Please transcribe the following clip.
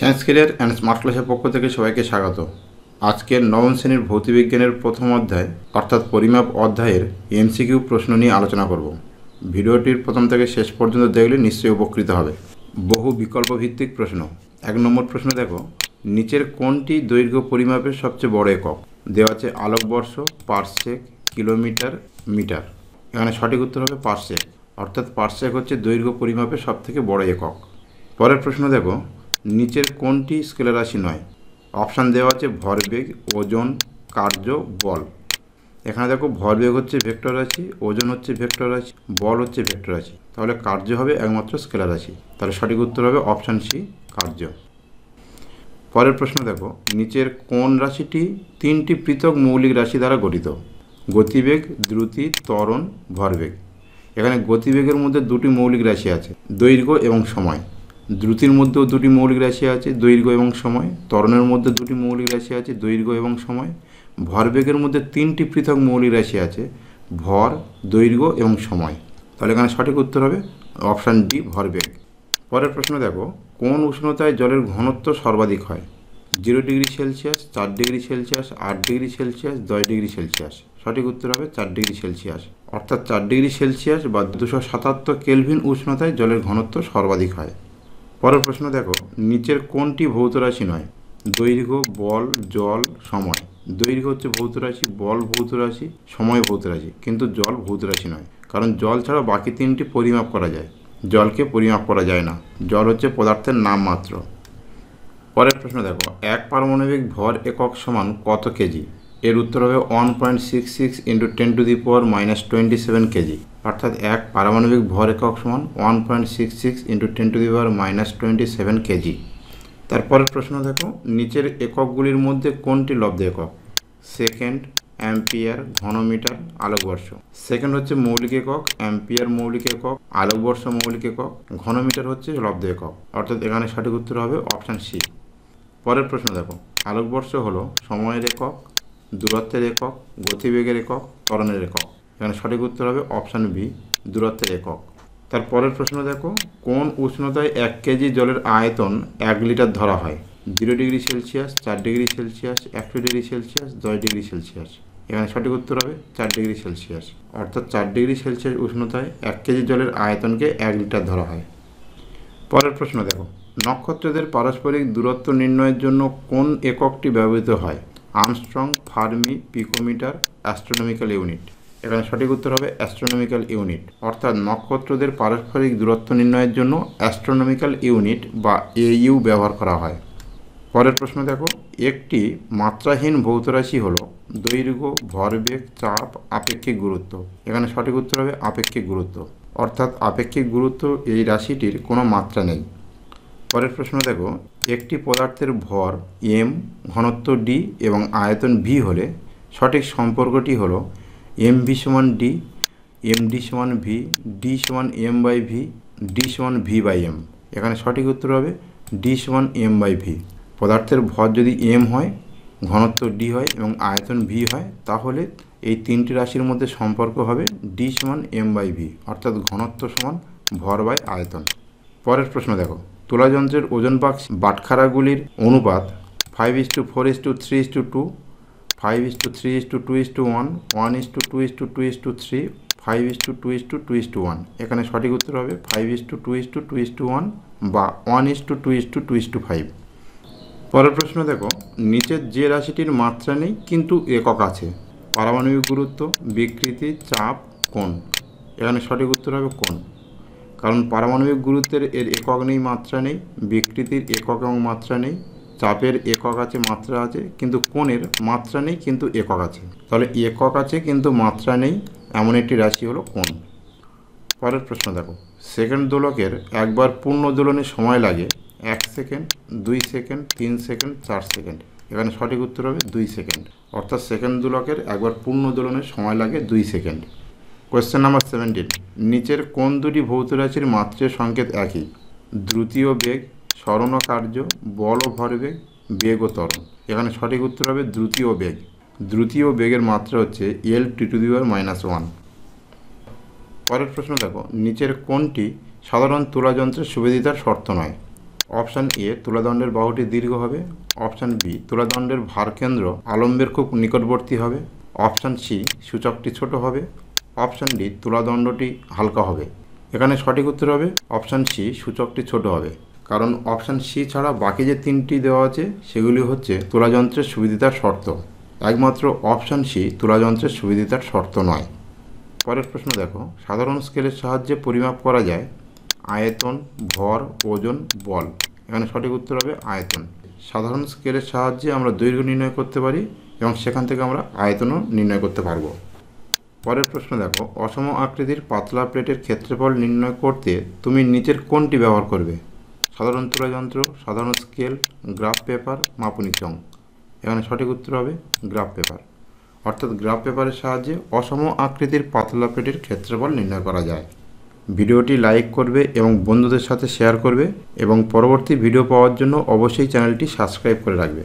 science career and smart ক্লাসের পক্ষ থেকে সবাইকে স্বাগত আজকের নবম শ্রেণীর ভৌতিবিজ্ঞানের প্রথম অধ্যায় অর্থাৎ পরিমাপ অধ্যায়ের এমসিকিউ প্রশ্ন নিয়ে আলোচনা করব ভিডিওটির প্রথম থেকে শেষ পর্যন্ত দেখলে নিশ্চয়ই উপকৃত হবে বহু বিকল্প ভিত্তিক প্রশ্ন এক নম্বর প্রশ্ন দেখো নিচের কোনটি দৈর্ঘ্য পরিমাপের সবচেয়ে বড় একক দেওয়া আছে আলোকবর্ষ পার্সেক কিলোমিটার মিটার এখানে সঠিক উত্তর হবে পার্সেক অর্থাৎ পার্সেক হচ্ছে দৈর্ঘ্য পরিমাপের সবথেকে বড় একক পরের প্রশ্ন দেখো নিচের কোনটি স্কেলের রাশি নয় অপশান দেওয়া আছে ভরবেগ ওজন কার্য বল এখানে দেখো ভরবেগ হচ্ছে ভেক্টর রাশি ওজন হচ্ছে ভেক্টর রাশি বল হচ্ছে ভেক্টর রাশি তাহলে কার্য হবে একমাত্র স্কেলার রাশি তাহলে সঠিক উত্তর হবে অপশান সি কার্য পরের প্রশ্ন দেখো নিচের কোন রাশিটি তিনটি পৃথক মৌলিক রাশি দ্বারা গঠিত গতিবেগ দ্রুতি ত্বরণ ভরবেগ এখানে গতিবেগের মধ্যে দুটি মৌলিক রাশি আছে দৈর্ঘ্য এবং সময় দ্রুতির মধ্যেও দুটি মৌলিক রাশি আছে দৈর্ঘ্য এবং সময় তরণের মধ্যে দুটি মৌলিক রাশি আছে দৈর্ঘ্য এবং সময় ভরবেগের মধ্যে তিনটি পৃথক মৌলিক রাশি আছে ভর দৈর্ঘ্য এবং সময় তাহলে এখানে সঠিক উত্তর হবে অপশান ডি ভরবেগ পরের প্রশ্ন দেখো কোন উষ্ণতায় জলের ঘনত্ব সর্বাধিক হয় জিরো ডিগ্রি সেলসিয়াস চার ডিগ্রি সেলসিয়াস আট ডিগ্রি সেলসিয়াস দশ ডিগ্রি সেলসিয়াস সঠিক উত্তর হবে চার ডিগ্রি সেলসিয়াস অর্থাৎ চার ডিগ্রি সেলসিয়াস বা দুশো সাতাত্তর কেলভিন উষ্ণতায় জলের ঘনত্ব সর্বাধিক হয় পরের প্রশ্ন দেখো নিচের কোনটি ভৌত রাশি নয় দৈর্ঘ্য বল জল সময় দৈর্ঘ্য হচ্ছে ভৌত রাশি বল ভৌত রাশি সময় ভৌত রাশি কিন্তু জল ভৌত রাশি নয় কারণ জল ছাড়া বাকি তিনটি পরিমাপ করা যায় জলকে পরিমাপ করা যায় না জল হচ্ছে পদার্থের নাম মাত্র পরের প্রশ্ন দেখো এক পারমাণবিক ভর একক সমান কত কেজি এর উত্তর হবে one point six six into ten to the power minus twenty seven KG অর্থাৎ এক পারমাণবিক ভর একক সমান one point six six into ten to the power minus twenty seven KG তারপরের প্রশ্ন দেখো নিচের এককগুলির মধ্যে কোনটি লব্ধ একক সেকেন্ড অ্যাম্পিয়ার ঘনমিটার আলোকবর্ষ সেকেন্ড হচ্ছে মৌলিক একক অ্যাম্পিয়ার মৌলিক একক আলোকবর্ষ মৌলিক একক ঘনমিটার হচ্ছে লব্ধ একক অর্থাৎ এখানে সঠিক উত্তর হবে অপশান সি পরের প্রশ্ন দেখো আলোকবর্ষ হলো সময়ের একক দূরত্বের একক গতিবেগের একক ত্বরণের একক এখানে সঠিক উত্তর হবে অপশান বি দূরত্বের একক তার পরের প্রশ্ন দেখো কোন উষ্ণতায় এক কেজি জলের আয়তন এক লিটার ধরা হয় জিরো ডিগ্রি সেলসিয়াস চার ডিগ্রি সেলসিয়াস একশো ডিগ্রি সেলসিয়াস দশ ডিগ্রি সেলসিয়াস এখানে সঠিক উত্তর হবে চার ডিগ্রি সেলসিয়াস অর্থাৎ চার ডিগ্রি সেলসিয়াস উষ্ণতায় এক কেজি জলের আয়তনকে এক লিটার ধরা হয় পরের প্রশ্ন দেখো নক্ষত্রদের পারস্পরিক দূরত্ব নির্ণয়ের জন্য কোন এককটি ব্যবহৃত হয় angstrom fermi picometre astronomical unit এখানে সঠিক উত্তর হবে অ্যাস্ট্রোনমিক্যাল ইউনিট অর্থাৎ নক্ষত্রদের পারস্পরিক দূরত্ব নির্ণয়ের জন্য অ্যাস্ট্রোনমিক্যাল ইউনিট বা এইউ ব্যবহার করা হয় পরের প্রশ্ন দেখো একটি মাত্রাহীন ভৌতরাশি হল দৈর্ঘ্য ভরবেগ চাপ আপেক্ষিক গুরুত্ব এখানে সঠিক উত্তর হবে আপেক্ষিক গুরুত্ব অর্থাৎ আপেক্ষিক গুরুত্ব এই রাশিটির কোনো মাত্রা নেই পরের প্রশ্ন দেখো একটি পদার্থের ভর এম ঘনত্ব ডি এবং আয়তন ভি হলে সঠিক সম্পর্কটি হলো এম ভি সমান ডি এম ডি সমান ভি ডি সমান এম বাই ভি ডি সমান ভি বাই এম এখানে সঠিক উত্তর হবে ডি সমান এম বাই ভি পদার্থের ভর যদি এম হয় ঘনত্ব ডি হয় এবং আয়তন ভি হয় তাহলে এই তিনটি রাশির মধ্যে সম্পর্ক হবে ডি সমান এম বাই ভি অর্থাৎ ঘনত্ব সমান ভর বাই আয়তন পরের প্রশ্ন দেখো তোলা যন্ত্রের ওজন বাক্স বাটখারাগুলির অনুপাত five is to four is to three is to two five is to three is to two is to one one is to two is to two is to three five is to two is to two is to one এখানে সঠিক উত্তর হবে five is to two is to two is to one বা one is to two is to two is to five পরের প্রশ্ন দেখো নিচের যে রাশিটির মাত্রা নেই কিন্তু একক আছে পারমাণবিক গুরুত্ব বিকৃতি চাপ কোন এখানে সঠিক উত্তর হবে কোন কারণ পারমাণবিক গুরুত্বের এর একক নেই মাত্রা নেই বিকৃতির একক এবং মাত্রা নেই চাপের একক আছে মাত্রা আছে কিন্তু কোণের মাত্রা নেই কিন্তু একক আছে তাহলে একক আছে কিন্তু মাত্রা নেই এমন একটি রাশি হলো কোণ পরের প্রশ্ন দেখো সেকেন্ড দোলকের একবার পূর্ণ দোলনে সময় লাগে এক সেকেন্ড দুই সেকেন্ড তিন সেকেন্ড চার সেকেন্ড এখানে সঠিক উত্তর হবে দুই সেকেন্ড অর্থাৎ সেকেন্ড দোলকের একবার পূর্ণ দোলনের সময় লাগে দুই সেকেন্ড কোয়েশ্চেন নাম্বার সেভেন্টিন নিচের কোন দুটি ভৌত রাশির মাত্রের সংকেত একই দ্রুতীয় বেগ স্মরণ কার্য বল ও ভরবেগ বেগ ও তরণ এখানে সঠিক উত্তর হবে দ্রুতীয় বেগ দ্রুতীয় বেগের মাত্রা হচ্ছে L T to the power minus one পরের প্রশ্ন দেখো নিচের কোনটি সাধারণ তুলাযন্ত্রের সুবিধিতার শর্ত নয় অপশান এ তুলাদণ্ডের বাহুটি দীর্ঘ হবে অপশান বি তুলাদণ্ডের ভারকেন্দ্র আলম্বের খুব নিকটবর্তী হবে অপশান সি সূচকটি ছোট হবে অপশান ডি তুলাদণ্ডটি হালকা হবে এখানে সঠিক উত্তর হবে অপশান সি সূচকটি ছোট হবে কারণ অপশান সি ছাড়া বাকি যে তিনটি দেওয়া আছে সেগুলি হচ্ছে তুলাযন্ত্রের সুবিধিতার শর্ত একমাত্র অপশান সি তুলাযন্ত্রের সুবিধিতার শর্ত নয় পরের প্রশ্ন দেখো সাধারণ স্কেলের সাহায্যে পরিমাপ করা যায় আয়তন ভর ওজন বল এখানে সঠিক উত্তর হবে আয়তন সাধারণ স্কেলের সাহায্যে আমরা দৈর্ঘ্য নির্ণয় করতে পারি এবং সেখান থেকে আমরা আয়তনও নির্ণয় করতে পারবো পরের প্রশ্ন দেখো অসম আকৃতির পাতলা প্লেটের ক্ষেত্রফল নির্ণয় করতে তুমি নিচের কোনটি ব্যবহার করবে সাধারণ তুলাযন্ত্র সাধারণ স্কেল গ্রাফ পেপার মাপুনি চং এখানে সঠিক উত্তর হবে গ্রাফ পেপার অর্থাৎ গ্রাফ পেপারের সাহায্যে অসম আকৃতির পাতলা প্লেটের ক্ষেত্রফল নির্ণয় করা যায় ভিডিওটি লাইক করবে এবং বন্ধুদের সাথে শেয়ার করবে এবং পরবর্তী ভিডিও পাওয়ার জন্য অবশ্যই চ্যানেলটি সাবস্ক্রাইব করে রাখবে